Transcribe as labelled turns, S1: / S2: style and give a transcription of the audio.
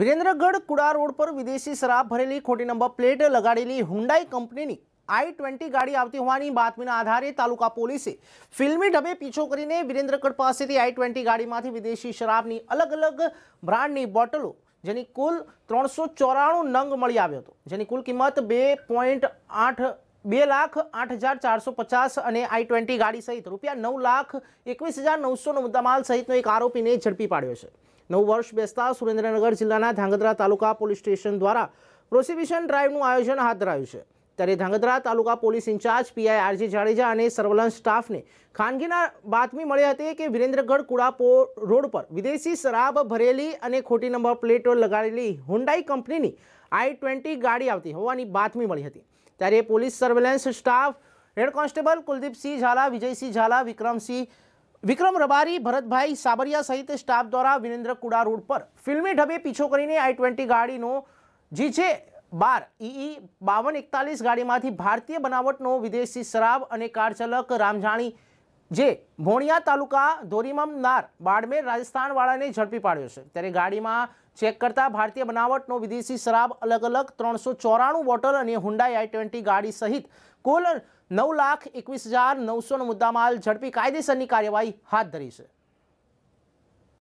S1: વિરેન્દ્રગઢ કુડા road પર વિદેશી શરાબ ભરેલી ખોટી નંબર પ્લેટ લગાડેલી હુન્ડાઈ કંપનીની આઈ ટ્વેન્ટી ગાડી આવતી હોવાની બાતમીના આધારે તાલુકા પોલીસે ફિલ્મી ઢબે પીછો કરીને વિરેન્દ્રગઢ પાસેથી આઈ ટ્વેન્ટી ગાડીમાંથી વિદેશી શરાબની અલગ અલગ બ્રાન્ડની બોટલો જેની કુલ ત્રણસો ચોરાણું નંગ મળી આવ્યો હતો જેની કુલ કિંમત બે પોઈન્ટ આઠ બે લાખ આઠ હજાર ચારસો પચાસ અને આઈ ટ્વેન્ટી ગાડી સહિત રૂપિયા નવ લાખ એકવીસ હજાર નવસોનો મુદ્દામાલ સહિતનો એક આરોપીને ઝડપી પાડ્યો છે નવ વર્ષ બેસતા સુરેન્દ્રનગર જિલ્લાના ધાંગધ્રા તાલુકા પોલીસ સ્ટેશન દ્વારા પ્રોસિક્યુશન ડ્રાઈવનું આયોજન હાથ ધરાયું છે ત્યારે ધાંગધ્રા તાલુકા police incharge PI R G Jadeja અને સર્વેલન્સ સ્ટાફને ખાનગીના બાતમી મળી હતી કે વિરેન્દ્રગઢ કુડાપો રોડ પર વિદેશી શરાબ ભરેલી અને ખોટી નંબર પ્લેટો લગાડેલી હોન્ડાઈ કંપનીની આઈ ટ્વેન્ટી ગાડી આવતી હોવાની બાતમી મળી હતી ત્યારે police surveillance staff head constable Kuldeepsinh Jhala Vijaysinh Jhala Vikramsinh Vikram Rabari Bharatbhai Sabariya સહિત સ્ટાફ દ્વારા વિરેન્દ્ર કુડા રોડ પર ફિલ્મી ઢબે પીછો કરીને આઈ ટ્વેન્ટી ગાડીનો જે છે બાર ઈઈ બાવન એકતાલીસ ગાડીમાંથી ભારતીય બનાવટનો વિદેશી શરાબ અને કારચાલક રામજાણી જે ભોણિયા તાલુકા ધોરીમમનાર બાડમેર રાજસ્થાનવાળાને ઝડપી પાડ્યો છે ત્યારે ગાડીમાં ચેક કરતાં ભારતીય બનાવટનો વિદેશી શરાબ અલગ અલગ ત્રણસો ચોરાણું બોટલ અને હુન્ડાઈ આઈ ટ્વેન્ટી ગાડી સહિત કુલ નવ લાખ એકવીસ હજાર નવસોનો મુદ્દામાલ ઝડપી કાયદેસરની કાર્યવાહી હાથ ધરી છે